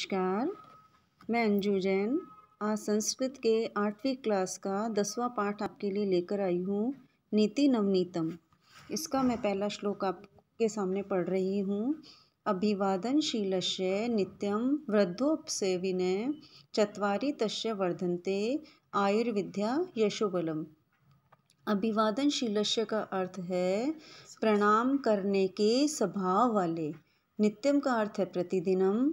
नमस्कार मैं अंजू जैन आज संस्कृत के आठवीं क्लास का दसवां पाठ आपके लिए लेकर आई हूँ नीति नवनीतम इसका मैं पहला श्लोक आपके सामने पढ़ रही हूँ अभिवादनशीलस्य नित्यम वृद्धोपसेविनय चतवारी तस्य वर्धन्ते आयुर्विद्या यशोबलम अभिवादनशीलस्य का अर्थ है प्रणाम करने के स्वभाव वाले नित्यम का अर्थ है प्रतिदिनम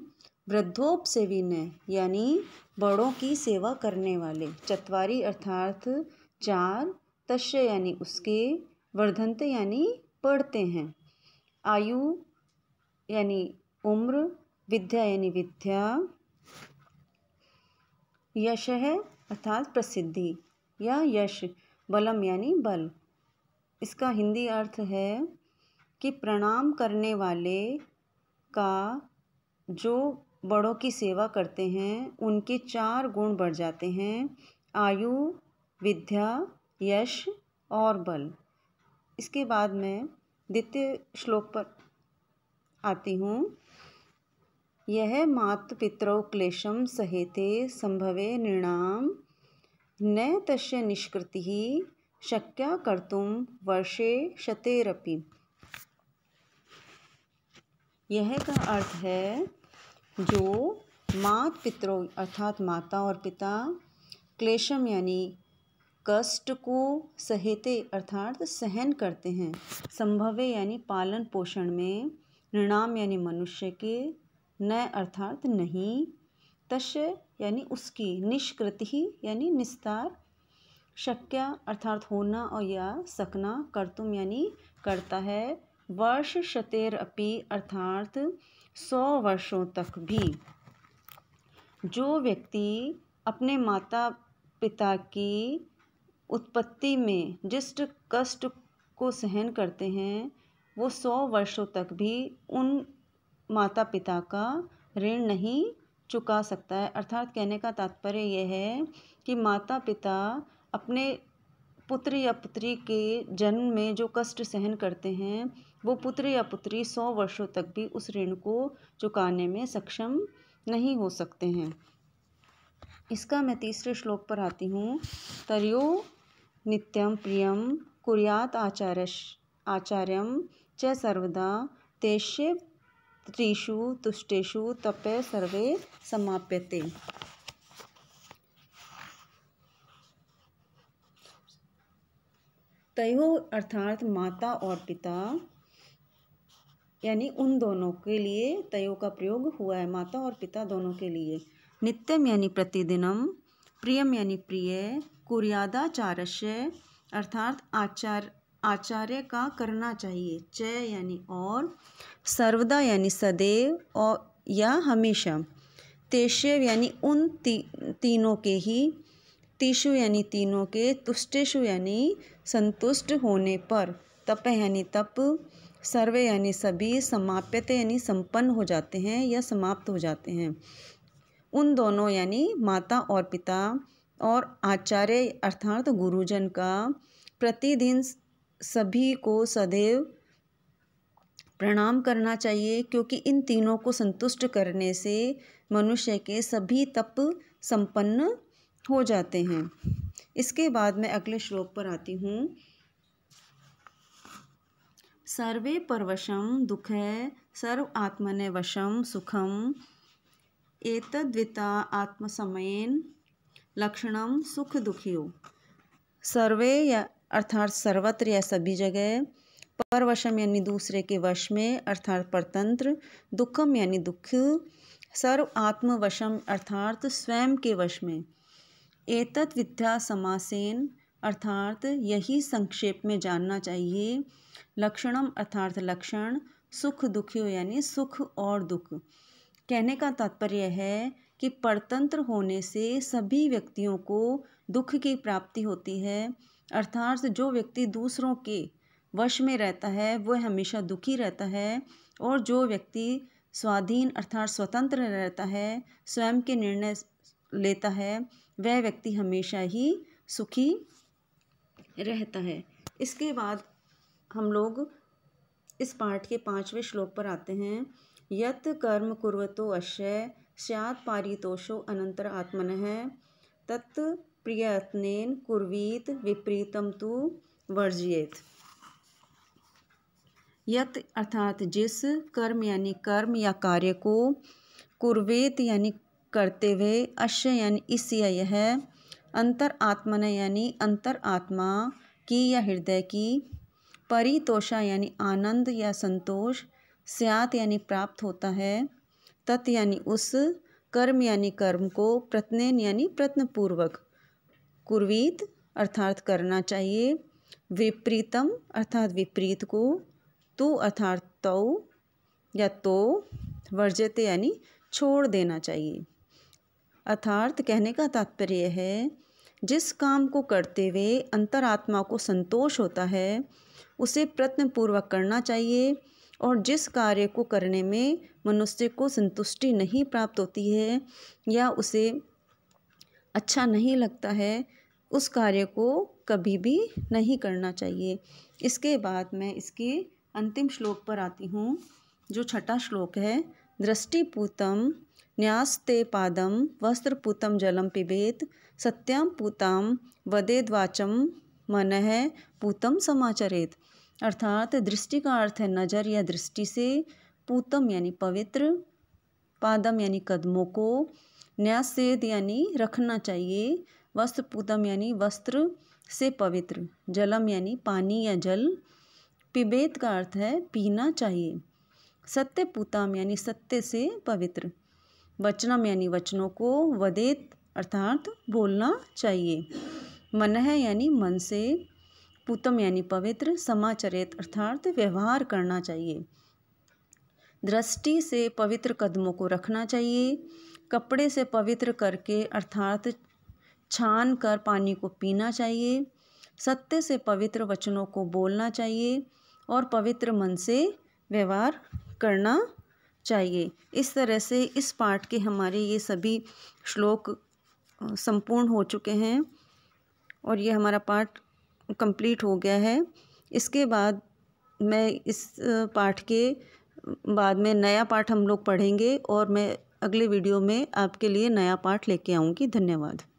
वृद्धोपसेविन यानी बड़ों की सेवा करने वाले चतवारी अर्थार्थ चार तश्य यानी उसके वर्धनते यानी पढ़ते हैं आयु यानी उम्र विद्या यानी विद्या यश है अर्थात प्रसिद्धि या यश बलम यानी बल इसका हिंदी अर्थ है कि प्रणाम करने वाले का जो बड़ों की सेवा करते हैं उनके चार गुण बढ़ जाते हैं आयु विद्या यश और बल इसके बाद मैं द्वितीय श्लोक पर आती हूँ यह मात पितरों क्लेशम सहेते संभवे निर्णाम न तस् निष्कृति शक्या कर्तुम वर्षे शतेरपि यह का अर्थ है जो मात पितरों अर्थात माता और पिता क्लेशम यानी कष्ट को सहेते अर्थात सहन करते हैं संभवे यानी पालन पोषण में निणाम यानी मनुष्य के न अर्थात नहीं तश यानी उसकी निष्कृति ही यानी निस्तार शक्या अर्थात होना और या सकना कर्तुम यानी करता है वर्ष शतेर अपि अर्थात सौ वर्षों तक भी जो व्यक्ति अपने माता पिता की उत्पत्ति में जिस कष्ट को सहन करते हैं वो सौ वर्षों तक भी उन माता पिता का ऋण नहीं चुका सकता है अर्थात कहने का तात्पर्य यह है कि माता पिता अपने पुत्र या पुत्री के जन्म में जो कष्ट सहन करते हैं वो पुत्र या पुत्री सौ वर्षों तक भी उस ऋण को चुकाने में सक्षम नहीं हो सकते हैं इसका मैं तीसरे श्लोक पर आती हूँ तरयो नित्यम प्रियम कुर्यात आचार्य आचार्यम च सर्वदा तेष्य त्रिषु तुष्टेषु तपे सर्वे समाप्यते तयो अर्थात माता और पिता यानी उन दोनों के लिए तयो का प्रयोग हुआ है माता और पिता दोनों के लिए नित्यम यानी प्रतिदिनम प्रियम यानी प्रिय कुर्यादाचारस्य अर्थात आचार आचार्य का करना चाहिए चय यानी और सर्वदा यानी सदैव और या हमेशा तेष्यव यानी उन ती, तीनों के ही तीसु यानी तीनों के तुष्टेशु यानी संतुष्ट होने पर तप यानी तप सर्वे यानी सभी समाप्यते यानी संपन्न हो जाते हैं या समाप्त हो जाते हैं उन दोनों यानी माता और पिता और आचार्य अर्थात तो गुरुजन का प्रतिदिन सभी को सदैव प्रणाम करना चाहिए क्योंकि इन तीनों को संतुष्ट करने से मनुष्य के सभी तप संपन्न हो जाते हैं इसके बाद मैं अगले श्लोक पर आती हूँ सर्वे परवशम दुःखे सर्व वशम सुखम एतद्विता आत्मसमयन लक्षण सुख दुखियो सर्वे या अर्थात सर्वत्र या सभी जगह परवशम यानी दूसरे के वश में अर्थात परतंत्र दुखम यानी दुख सर्व आत्मवशम अर्थात स्वयं के वश में एतत् विद्या समासेन अर्थात यही संक्षेप में जानना चाहिए लक्षणम अर्थात लक्षण सुख दुखी यानी सुख और दुख कहने का तात्पर्य है कि परतंत्र होने से सभी व्यक्तियों को दुख की प्राप्ति होती है अर्थात जो व्यक्ति दूसरों के वश में रहता है वह हमेशा दुखी रहता है और जो व्यक्ति स्वाधीन अर्थात स्वतंत्र रहता है स्वयं के निर्णय लेता है वह व्यक्ति हमेशा ही सुखी रहता है इसके बाद हम लोग इस पाठ के पांचवें श्लोक पर आते हैं यत कर्म कुरतो अश्य सियात पारितोषो अनंतर आत्मन है तत् प्रियत्न कुर्वीत विपरीतम तु वर्जियत यत अर्थात जिस कर्म यानी कर्म या कार्य को कुर्वेत यानी करते हुए अश्य यानी इस यह यह अंतर आत्मन यानी अंतर आत्मा की या हृदय की परितोषा यानी आनंद या संतोष स्यात यानी प्राप्त होता है तत् यानी उस कर्म यानी कर्म को प्रत्नेन यानी प्रत्नपूर्वक कुर्वीत अर्थात करना चाहिए विपरीतम अर्थात विपरीत को तू अर्थात तौ या तो वर्जित यानी छोड़ देना चाहिए अर्थात कहने का तात्पर्य है जिस काम को करते हुए अंतरात्मा को संतोष होता है उसे प्रत्नपूर्वक करना चाहिए और जिस कार्य को करने में मनुष्य को संतुष्टि नहीं प्राप्त होती है या उसे अच्छा नहीं लगता है उस कार्य को कभी भी नहीं करना चाहिए इसके बाद मैं इसके अंतिम श्लोक पर आती हूँ जो छठा श्लोक है दृष्टिपूतम न्यास्ते पादं जलम पिबेत पिबेत् सत्यां पूतां मन है पूतम समाचरेत अर्थात दृष्टि का अर्थ है नज़र या दृष्टि से पूतम यानी पवित्र पादम यानी कदमों को न्यासेद यानी रखना चाहिए वस्त्र पूतम यानी वस्त्र से पवित्र जलम यानी पानी या जल पिबेत का अर्थ है पीना चाहिए सत्य पूताम यानी सत्य से पवित्र वचनम यानी वचनों को वदेत अर्थात बोलना चाहिए मन है यानी मन से पुतम यानी पवित्र समाचरित अर्थात व्यवहार करना चाहिए दृष्टि से पवित्र कदमों को रखना चाहिए कपड़े से पवित्र करके अर्थात छान कर पानी को पीना चाहिए सत्य से पवित्र वचनों को बोलना चाहिए और पवित्र मन से व्यवहार करना चाहिए इस तरह से इस पाठ के हमारे ये सभी श्लोक संपूर्ण हो चुके हैं और ये हमारा पाठ कंप्लीट हो गया है इसके बाद मैं इस पाठ के बाद में नया पाठ हम लोग पढ़ेंगे और मैं अगले वीडियो में आपके लिए नया पाठ लेके आऊँगी धन्यवाद